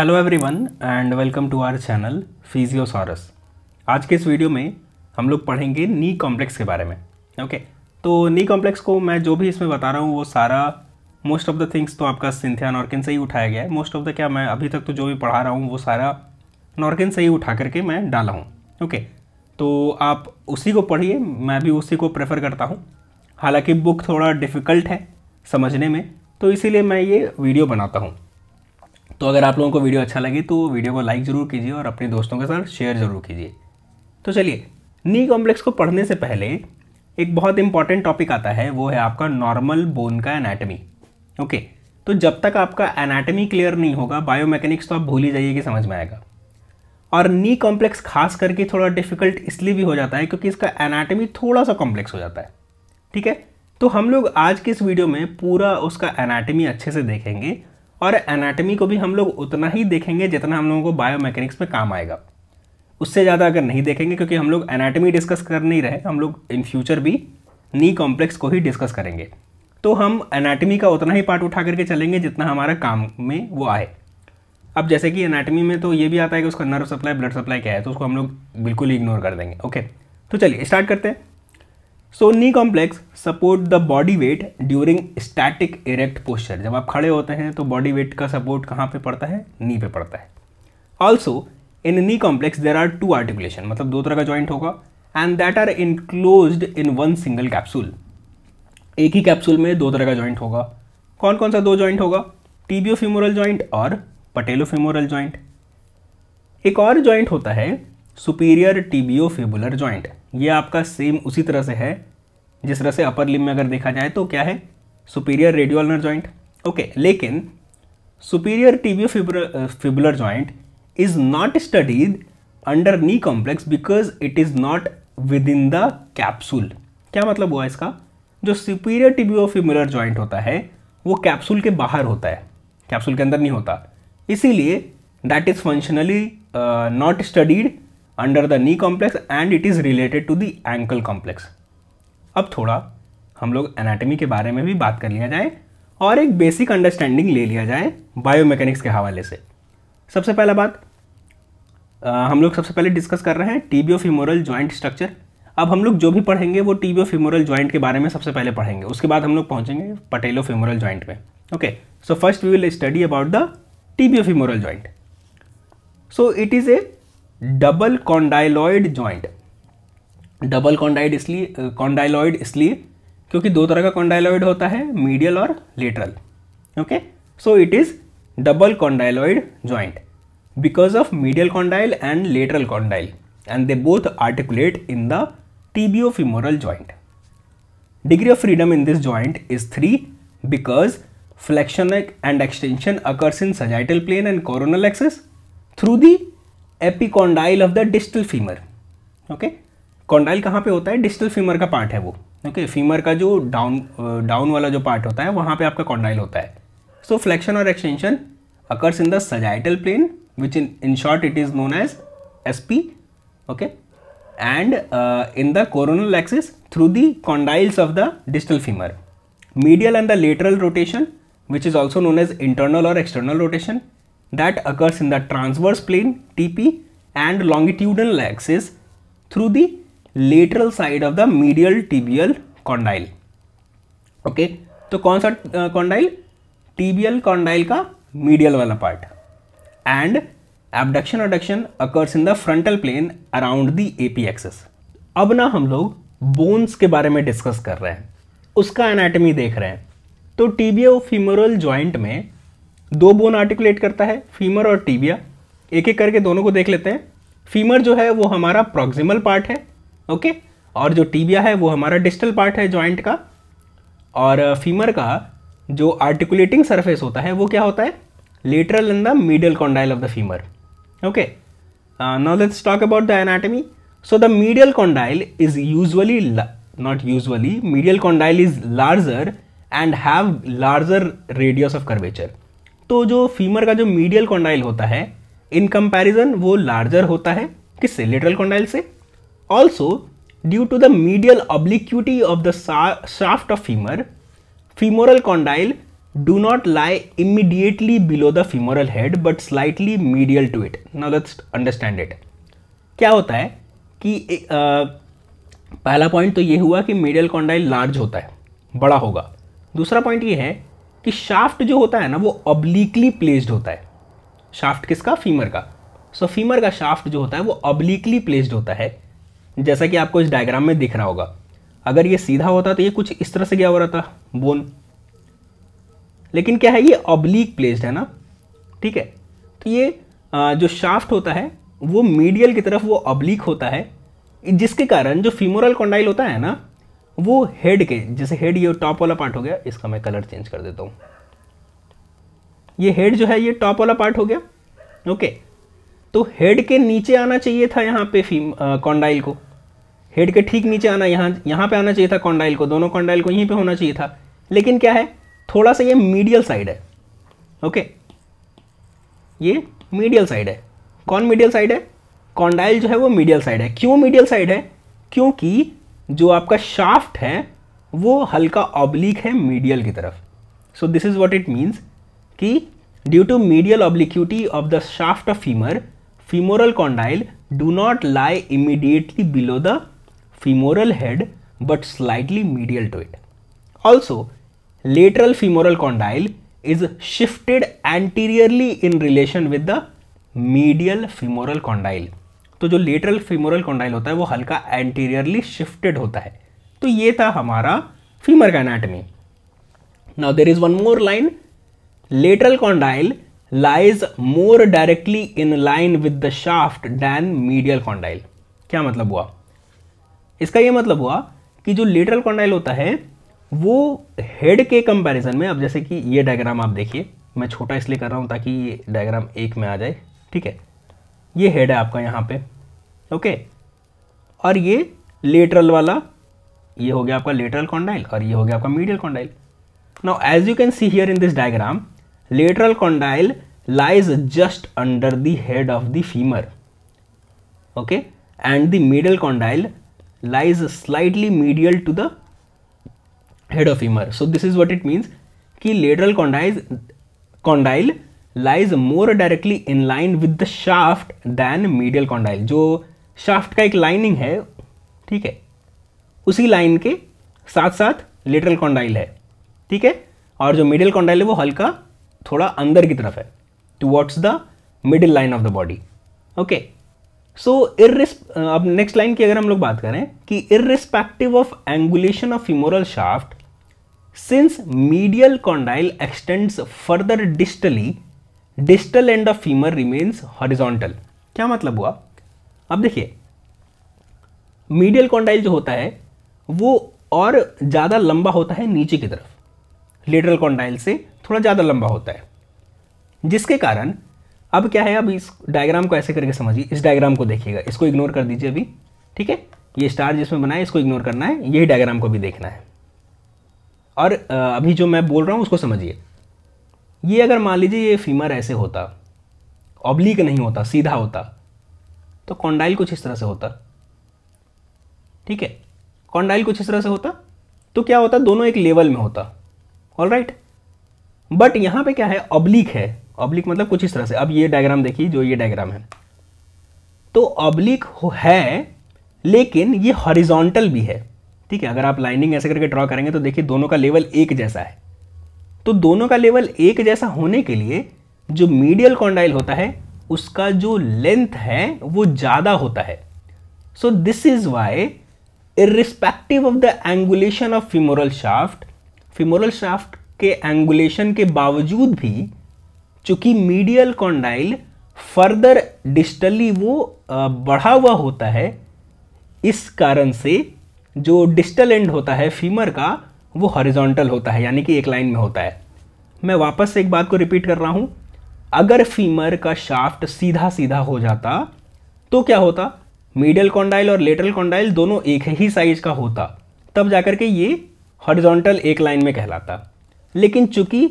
Hello everyone and welcome to our channel Physiosaurus आज के इस वीडियो में हम लोग पढ़ेंगे नी कॉम्प्लेक्स के बारे में ओके okay, तो नी कॉम्प्लेक्स को मैं जो भी इसमें बता रहा हूँ वो सारा मोस्ट ऑफ द थिंग्स तो आपका सिंथिया नॉर्किन से ही उठाया गया है मोस्ट ऑफ द क्या मैं अभी तक तो जो भी पढ़ा रहा हूँ वो सारा नॉर्किन से ही उठा करके मैं डाला हूँ ओके okay, तो आप उसी को पढ़िए मैं भी उसी को प्रेफर करता हूँ हालाँकि बुक थोड़ा डिफ़िकल्ट है समझने में तो इसीलिए मैं ये वीडियो बनाता हूँ तो अगर आप लोगों को वीडियो अच्छा लगे तो वीडियो को लाइक ज़रूर कीजिए और अपने दोस्तों के साथ शेयर ज़रूर कीजिए तो चलिए नी कॉम्प्लेक्स को पढ़ने से पहले एक बहुत इंपॉर्टेंट टॉपिक आता है वो है आपका नॉर्मल बोन का एनाटमी ओके तो जब तक आपका एनाटमी क्लियर नहीं होगा मैकेनिक्स तो आप भूल ही जाइए कि समझ में आएगा और नी कॉम्प्लेक्स खास करके थोड़ा डिफिकल्ट इसलिए भी हो जाता है क्योंकि इसका एनाटमी थोड़ा सा कॉम्प्लेक्स हो जाता है ठीक है तो हम लोग आज के इस वीडियो में पूरा उसका एनाटमी अच्छे से देखेंगे और एनाटमी को भी हम लोग उतना ही देखेंगे जितना हम लोगों को बायोमैकेनिक्स में काम आएगा उससे ज़्यादा अगर नहीं देखेंगे क्योंकि हम लोग एनाटमी डिस्कस कर नहीं रहे हम लोग इन फ्यूचर भी नी कॉम्प्लेक्स को ही डिस्कस करेंगे तो हम एनाटमी का उतना ही पार्ट उठा करके चलेंगे जितना हमारा काम में वो आए अब जैसे कि एनाटमी में तो ये भी आता है कि उसका नर्व सप्लाई ब्लड सप्लाई क्या है तो उसको हम लोग बिल्कुल इग्नोर कर देंगे ओके तो चलिए स्टार्ट करते हैं so knee complex support the body weight during static erect posture जब आप खड़े होते हैं तो बॉडी वेट का सपोर्ट कहाँ पे पड़ता है नी पे पड़ता है also in knee complex there are two articulation मतलब दो तरह का जॉइंट होगा and that are enclose in one single capsule एक ही कैप्सूल में दो तरह का जॉइंट होगा कौन कौन सा दो जॉइंट होगा टीबियो फ्यूमोरल जॉइंट और पटेलो फ्यूमोरल ज्वाइंट एक और जॉइंट होता है सुपीरियर टीबीओ फेबुलर जॉइंट ये आपका सेम उसी तरह से है जिस तरह से अपर लिम में अगर देखा जाए तो क्या है सुपीरियर रेडियोलनर जॉइंट ओके लेकिन superior tibio fibular joint is not studied under knee complex because it is not within the capsule क्या मतलब हुआ इसका जो सुपीरियर टीबीओ फिबुलर जॉइंट होता है वो कैप्सूल के बाहर होता है कैप्सूल के अंदर नहीं होता इसीलिए that is functionally not studied under the knee complex and it is related to the ankle complex अब थोड़ा हम लोग एनाटमी के बारे में भी बात कर लिया जाए और एक बेसिक अंडरस्टैंडिंग ले लिया जाए बायोमैकेनिक्स के हवाले से सबसे पहला बात आ, हम लोग सबसे पहले डिस्कस कर रहे हैं टीबियो फिमोरल ज्वाइंट स्ट्रक्चर अब हम लोग जो भी पढ़ेंगे वो टीबियो फिमोरल ज्वाइंट के बारे में सबसे पहले पढ़ेंगे उसके बाद हम लोग पहुँचेंगे पटेलो फिमोरल ज्वाइंट में okay so first we will study about the tibio femoral joint so it is a double condyloid joint double condyloid इसलिए कॉन्डाइलॉयड इसलिए क्योंकि दो तरह का कॉन्डाइलॉयड होता है मीडियल और lateral okay so it is double condyloid joint because of medial condyle and lateral condyle and they both articulate in the tibio femoral joint degree of freedom in this joint is three because flexion and extension occurs in sagittal plane and coronal axis through the epicondyle of the distal femur okay condyle कहाँ पे होता है distal femur का part है वो okay okay? Femur का जो down down वाला जो पार्ट होता है वहाँ पे आपका कॉन्डाइल होता है सो फ्लेक्शन और extension occurs in the sagittal plane which in in short it is known as S P okay and in the coronal axis through the condyles of the distal femur medial and the lateral rotation which is also known as internal और external rotation that occurs in the transverse plane TP and longitudinal axis through the lateral side of the medial tibial condyle. Okay okay, तो कौन सा condyle tibial condyle का medial वाला part and abduction adduction occurs in the frontal plane around the AP axis अब ना हम लोग bones के बारे में डिस्कस कर रहे हैं उसका एनाटमी देख रहे हैं तो टीबियो फीमोरल ज्वाइंट में दो बोन आर्टिकुलेट करता है फीमर और टीबिया एक एक करके दोनों को देख लेते हैं फीमर जो है वो हमारा प्रॉक्सिमल पार्ट है ओके और जो टीबिया है वो हमारा डिस्टल पार्ट है जॉइंट का और फीमर uh, का जो आर्टिकुलेटिंग सरफेस होता है वो क्या होता है lateral in the medial condyle of the femur okay now let's talk about the anatomy so the medial condyle is usually not usually medial condyle is larger and have larger radius of curvature तो जो femur का जो medial condyle होता है in comparison वो larger होता है किससे लिटरल कॉन्डाइल से also due to the medial obliquity of the shaft of femur femoral condyle do not lie immediately below the femoral head but slightly medial to it now let's understand it क्या होता है कि आ, पहला point तो ये हुआ कि medial condyle large होता है बड़ा होगा दूसरा पॉइंट ये है कि शाफ्ट जो होता है ना वो ऑब्लिकली प्लेस्ड होता है शाफ्ट किसका फीमर का सो so, फीमर का शाफ्ट जो होता है वो ऑब्लिकली प्लेस्ड होता है जैसा कि आपको इस डायग्राम में दिख रहा होगा अगर ये सीधा होता तो ये कुछ इस तरह से गया हो रहा था बोन लेकिन क्या है ये ऑब्लिक प्लेस्ड है ना ठीक है तो ये जो शाफ्ट होता है वो मीडियल की तरफ वो ऑब्लिक होता है जिसके कारण जो फीमोरल कॉन्डाइल होता है ना वो हेड के जैसे हेड ये टॉप वाला पार्ट हो गया इसका मैं कलर चेंज कर देता हूँ ये हेड जो है ये टॉप वाला पार्ट हो गया ओके तो हेड के नीचे आना चाहिए था यहाँ पे फीम कॉन्डाइल को हेड के ठीक नीचे आना यहाँ यहाँ पे आना चाहिए था कॉन्डाइल को दोनों कॉन्डाइल को यहीं पे होना चाहिए था लेकिन क्या है थोड़ा सा ये मीडियल साइड है ओके ये मीडियल साइड है कौन मीडियल साइड है कॉन्डाइल जो है वो मीडियल साइड है क्यों मीडियल साइड है क्योंकि जो आपका शाफ्ट है वो हल्का ऑब्लिक है मीडियल की तरफ so this is what it means कि due to medial obliquity of the shaft of femur femoral condyle do not lie immediately below the femoral head but slightly medial to it also lateral femoral condyle is shifted anteriorly in relation with the medial femoral condyle तो जो lateral femoral condyle होता है वो हल्का anteriorly shifted होता है तो ये था हमारा फीमर का anatomy now there is one more line lateral condyle lies more directly in line with the shaft than medial condyle क्या मतलब हुआ इसका ये मतलब हुआ कि जो लेटरल कॉन्डाइल होता है वो हेड के कंपैरिजन में अब जैसे कि ये डायग्राम आप देखिए मैं छोटा इसलिए कर रहा हूँ ताकि ये डायग्राम एक में आ जाए ठीक है ये हेड है आपका यहाँ पे ओके और ये लेटरल वाला ये हो गया आपका लेटरल कॉन्डाइल और ये हो गया आपका medial condyle now as you can see here in this diagram lateral condyle lies just under the head of the femur okay and the medial condyle lies slightly medial to the head of femur so this is what it means कि lateral condyles condyle lies more directly in line with the shaft than medial condyle जो shaft का एक lining है ठीक है उसी line के साथ साथ लेटरल कॉन्डाइल है ठीक है और जो मिडिल कॉन्डाइल है वो हल्का थोड़ा अंदर की तरफ है to what's the middle line of the body okay so इरिस अब नेक्स्ट लाइन की अगर हम लोग बात करें कि irrespective of angulation of femoral shaft since medial condyle extends further distally distal end of femur remains horizontal क्या मतलब हुआ अब देखिए मीडियल कॉन्डाइल जो होता है वो और ज़्यादा लंबा होता है नीचे की तरफ लेटरल कॉन्डाइल से थोड़ा ज़्यादा लंबा होता है जिसके कारण अब क्या है अब इस डायग्राम को ऐसे करके समझिए इस डायग्राम को देखिएगा इसको इग्नोर कर दीजिए अभी ठीक है ये स्टार जिसमें बनाए इसको इग्नोर करना है यही डायग्राम को भी देखना है और अभी जो मैं बोल रहा हूँ उसको समझिए ये अगर मान लीजिए ये फीमर ऐसे होता ऑब्लिक नहीं होता सीधा होता तो कॉन्डाइल कुछ इस तरह से होता ठीक है कॉन्डाइल कुछ इस तरह से होता तो क्या होता दोनों एक लेवल में होता ऑल राइट बट यहाँ पे क्या है ऑब्लिक है ऑब्लिक मतलब कुछ इस तरह से अब ये डायग्राम देखिए जो ये डायग्राम है तो ऑब्लिक है लेकिन ये हॉरिजॉन्टल भी है ठीक है अगर आप लाइनिंग ऐसे करके ड्रॉ करेंगे तो देखिए दोनों का लेवल एक जैसा है तो दोनों का लेवल एक जैसा होने के लिए जो मीडियल कॉन्डाइल होता है उसका जो लेंथ है वो ज़्यादा होता है so this is why irrespective of the angulation of femoral shaft femoral shaft के एंगुलेशन के बावजूद भी चूंकि मीडियल कॉन्डाइल फर्दर डिस्टली वो बढ़ा हुआ होता है इस कारण से जो डिस्टल एंड होता है फीमर का वो हॉरिजॉन्टल होता है यानी कि एक लाइन में होता है मैं वापस से एक बात को रिपीट कर रहा हूँ अगर फीमर का शाफ्ट सीधा सीधा हो जाता तो क्या होता मीडियल कॉन्डाइल और लेटरल कॉन्डाइल दोनों एक ही साइज का होता तब जाकर के ये हॉरिजॉन्टल एक लाइन में कहलाता लेकिन चूंकि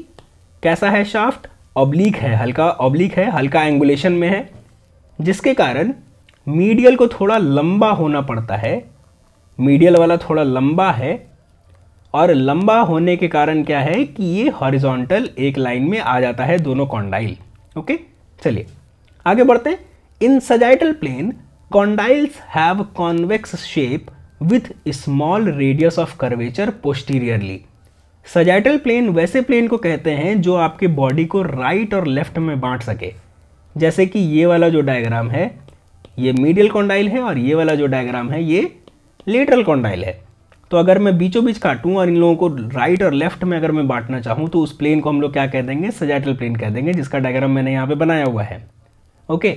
कैसा है शाफ्ट ऑब्लिक है हल्का ऑब्लिक है हल्का एंगुलेशन में है जिसके कारण मीडियल को थोड़ा लंबा होना पड़ता है मीडियल वाला थोड़ा लंबा है और लंबा होने के कारण क्या है कि ये हॉरिजॉन्टल एक लाइन में आ जाता है दोनों कॉन्डाइल ओके चलिए आगे बढ़ते हैं in sagittal plane condyles have convex shape with small radius of curvature posteriorly sagittal plane वैसे प्लेन को कहते हैं जो आपके बॉडी को राइट और लेफ्ट में बांट सके जैसे कि ये वाला जो डायग्राम है ये मीडियल कॉन्डाइल है और ये वाला जो डायग्राम है ये लेटरल कॉन्डाइल है तो अगर मैं बीचों बीच काटूँ और इन लोगों को राइट और लेफ्ट में अगर मैं बांटना चाहूँ तो उस प्लेन को हम लोग क्या कह देंगे सजाइटल प्लेन कह देंगे जिसका डायग्राम मैंने यहाँ पर बनाया हुआ है ओके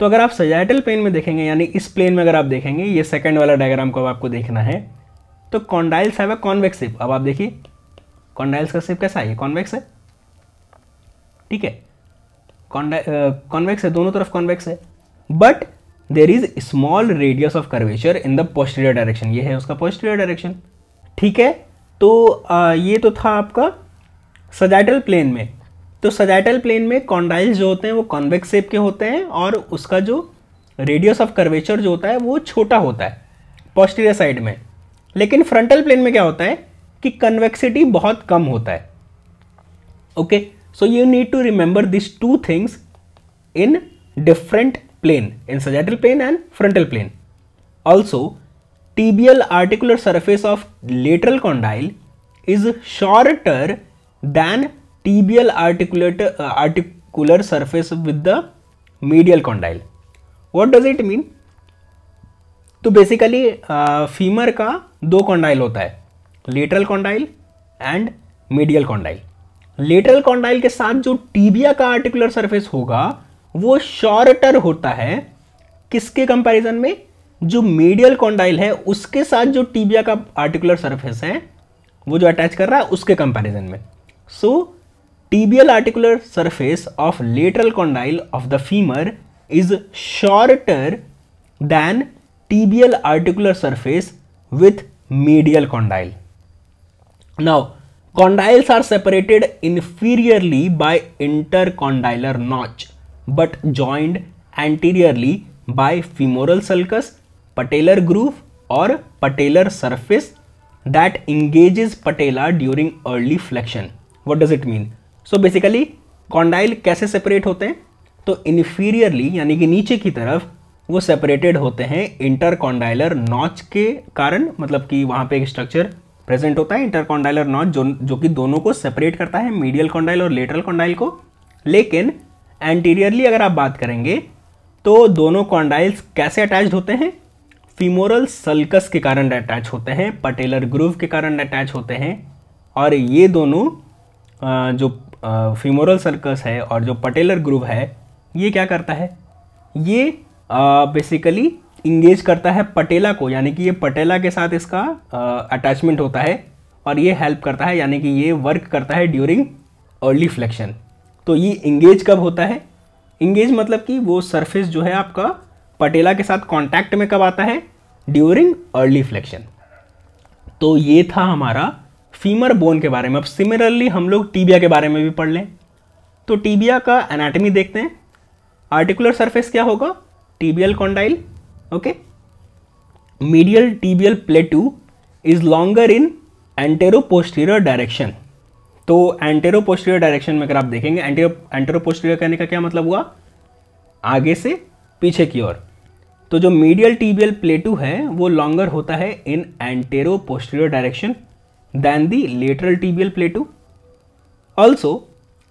तो अगर आप सजाइटल प्लेन में देखेंगे यानी इस प्लेन में अगर आप देखेंगे ये सेकेंड वाला डायग्राम को आपको देखना है तो कॉन्डाइल्स है वह कॉन्वेक्स सिप अब आप देखिए कॉन्डाइल्स का सिप कैसा है ये कॉन्वेक्स है ठीक है कॉन्वेक्स है दोनों तरफ कॉन्वेक्स है but there is small radius of curvature in the posterior direction ये है उसका पोस्टीरियर डायरेक्शन ठीक है तो आ, ये तो था आपका सजाइटल प्लेन में तो सजाइटल प्लेन में कॉन्डाइल्स जो होते हैं वो कॉन्वेक्स शेप के होते हैं और उसका जो रेडियस ऑफ कर्वेचर जो होता है वो छोटा होता है पोस्टीरियर साइड में लेकिन फ्रंटल प्लेन में क्या होता है कि कन्वेक्सिटी बहुत कम होता है okay so you need to remember this two things in different plane in sagittal plane and frontal plane. Also, tibial articular surface of lateral condyle is shorter than tibial articular uh, articular surface with the medial condyle. What does it mean? to basically uh, femur ka do condyle hota hai lateral condyle and medial condyle lateral condyle ke sath jo tibia ka articular surface hoga वो shorter होता है किसके comparison में जो medial condyle है उसके साथ जो टीबिया का आर्टिकुलर सरफेस है वो जो अटैच कर रहा है उसके कंपैरिजन में so tibial articular surface of lateral condyle of the femur is shorter tibial articular surface with medial condyle now condyles are separated inferiorly by intercondylar notch but joined anteriorly by femoral sulcus, patellar groove or patellar surface that engages patella during early flexion. What does it mean? So basically condyle कैसे separate होते हैं तो inferiorly यानी कि नीचे की तरफ वो सेपरेटेड होते हैं इंटरकॉन्डाइलर नॉच के कारण मतलब कि वहाँ पे एक स्ट्रक्चर प्रेजेंट होता है इंटरकॉन्डाइलर नॉच जो जो कि दोनों को सेपरेट करता है मीडियल कॉन्डाइल और लेटरल कॉन्डाइल को लेकिन एंटीरियरली अगर आप बात करेंगे तो दोनों कॉन्डाइल्स कैसे अटैच होते हैं फीमोरल सल्कस के कारण अटैच होते हैं पटेलर ग्रूव के कारण अटैच होते हैं और ये दोनों जो फीमोरल सर्कस है और जो पटेलर ग्रूव है ये क्या करता है ये बेसिकली इंगेज करता है पटेला को यानी कि ये पटेला के साथ इसका अटैचमेंट होता है और ये हेल्प करता है यानी कि ये वर्क करता है ड्यूरिंग अर्ली फ्लेक्शन तो ये इंगेज कब होता है इंगेज मतलब कि वो सरफेस जो है आपका पटेला के साथ कांटेक्ट में कब आता है ड्यूरिंग अर्ली फ्लेक्शन तो ये था हमारा फीमर बोन के बारे में अब सिमिलरली हम लोग टीबिया के बारे में भी पढ़ लें तो टीबिया का एनाटमी देखते हैं आर्टिकुलर सरफेस क्या होगा tibial condyle okay medial tibial plateau is longer in anteroposterior direction तो एंटेरो पोस्टीरियर डायरेक्शन में अगर आप देखेंगे एंटेरो एंटेरो पोस्टीरियर कहने का क्या मतलब हुआ आगे से पीछे की ओर तो जो मीडियल टीबियल प्लेटू है वो लॉन्गर होता है in anteroposterior direction then the lateral tibial plateau also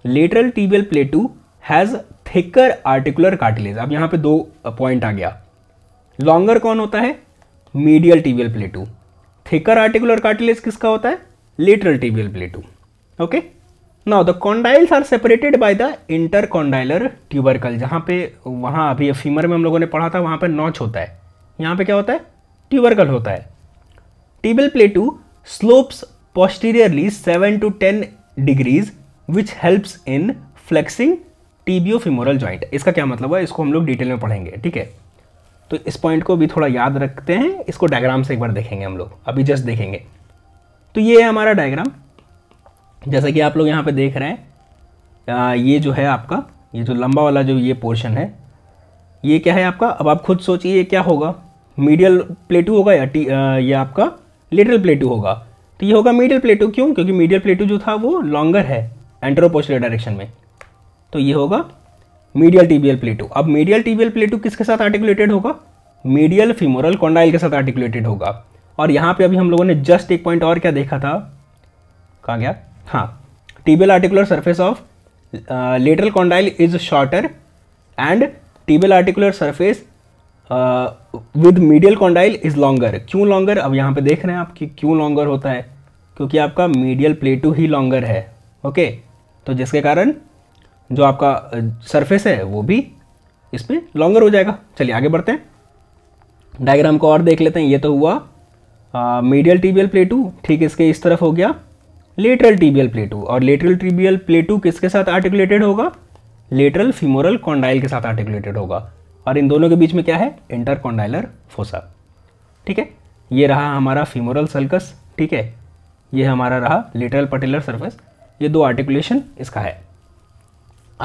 lateral tibial plateau has thicker articular cartilage अब यहाँ पे दो पॉइंट आ गया लॉन्गर कौन होता है medial tibial plateau thicker articular cartilage किसका होता है lateral tibial plateau okay the condyles are separated by the intercondylar tubercle जहाँ पे वहाँ अभी फीमर में हम लोगों ने पढ़ा था वहाँ पे नॉच होता है यहाँ पे क्या होता है ट्यूबरकल होता है tibial plateau slopes seven to ten degrees which helps in flexing tibiofemoral joint इसका क्या मतलब है इसको हम लोग डिटेल में पढ़ेंगे ठीक है तो इस पॉइंट को भी थोड़ा याद रखते हैं इसको डायग्राम से एक बार देखेंगे हम लोग अभी जस्ट देखेंगे तो ये है हमारा डायग्राम जैसा कि आप लोग यहाँ पे देख रहे हैं आ, ये जो है आपका ये जो लंबा वाला जो ये पोर्शन है ये क्या है आपका अब आप खुद सोचिए क्या होगा मीडियल प्लेटू होगा या टी आ, आपका लिटल प्लेटू होगा तो ये होगा मीडियल प्लेटू क्यों क्योंकि मीडियल प्लेटू जो था वो लॉन्गर है एंट्रोपोस्टर डायरेक्शन में तो ये होगा मीडियल टीबियल प्लेटू अब मीडियल टीबियल प्लेटू किसके साथ आर्टिकुलेटेड होगा मीडियल फीमोरल कॉन्डाइल के साथ आर्टिकुलेटेड होगा और यहाँ पे अभी हम लोगों ने जस्ट एक पॉइंट और क्या देखा था कहाँ गया हाँ tibial articular surface of lateral condyle is shorter and tibial articular surface with medial condyle is longer क्यों लॉन्गर अब यहाँ पे देख रहे हैं आप कि क्यों लॉन्गर होता है क्योंकि आपका मीडियल प्लेटू ही लॉन्गर है ओके तो जिसके कारण जो आपका सरफेस uh, है वो भी इसमें लॉन्गर हो जाएगा चलिए आगे बढ़ते हैं डायग्राम को और देख लेते हैं ये तो हुआ मीडियल टीबियल प्लेटू ठीक इसके इस तरफ हो गया लेटरल टीबियल प्लेटू और लेटरल टीबियल प्लेटू किसके साथ आर्टिकुलेटेड होगा लेटरल फीमोरल कॉन्डाइल के साथ आर्टिकुलेटेड होगा और इन दोनों के बीच में क्या है इंटरकॉन्डाइलर फोसा ठीक है ये रहा हमारा फीमोरल सल्कस ठीक है ये हमारा रहा लेटरल पटेलर सर्फेस ये दो आर्टिकुलेशन इसका है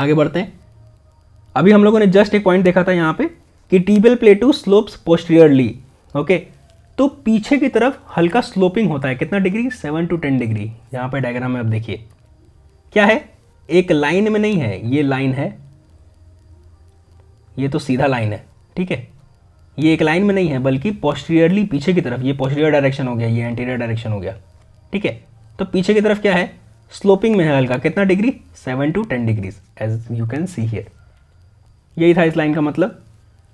आगे बढ़ते हैं अभी हम लोगों ने जस्ट एक पॉइंट देखा था यहाँ पे कि tibial plateau slopes posteriorly okay तो पीछे की तरफ हल्का स्लोपिंग होता है कितना degree seven to ten degree यहाँ पर डायग्राम में आप देखिए क्या है एक लाइन में नहीं है ये लाइन है ये तो सीधा लाइन है ठीक है ये एक लाइन में नहीं है बल्कि पोस्टीरियरली पीछे की तरफ ये पोस्टीरियर डायरेक्शन हो गया ये एंटीरियर डायरेक्शन हो गया ठीक है तो पीछे की तरफ क्या है स्लोपिंग में है हल्का कितना degree seven to ten degrees as you can see here यही था इस लाइन का मतलब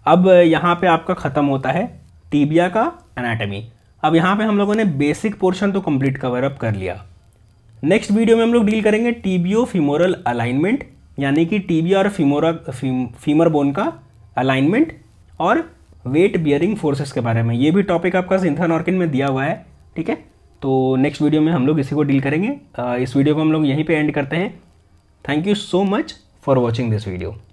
अब यहाँ पे आपका ख़त्म होता है टीबिया का एनाटमी अब यहाँ पे हम लोगों ने बेसिक पोर्शन तो कंप्लीट कवर अप कर लिया नेक्स्ट वीडियो में हम लोग डील करेंगे टीबियो फीमोरल अलाइनमेंट यानी कि टीबिया और फीमोरा फीमर बोन का अलाइनमेंट और वेट बियरिंग फोर्सेस के बारे में ये भी टॉपिक आपका सिंथन ऑर्किन में दिया हुआ है ठीक है तो नेक्स्ट वीडियो में हम लोग इसी को डील करेंगे इस वीडियो को हम लोग यहीं पर एंड करते हैं thank you so much for watching this video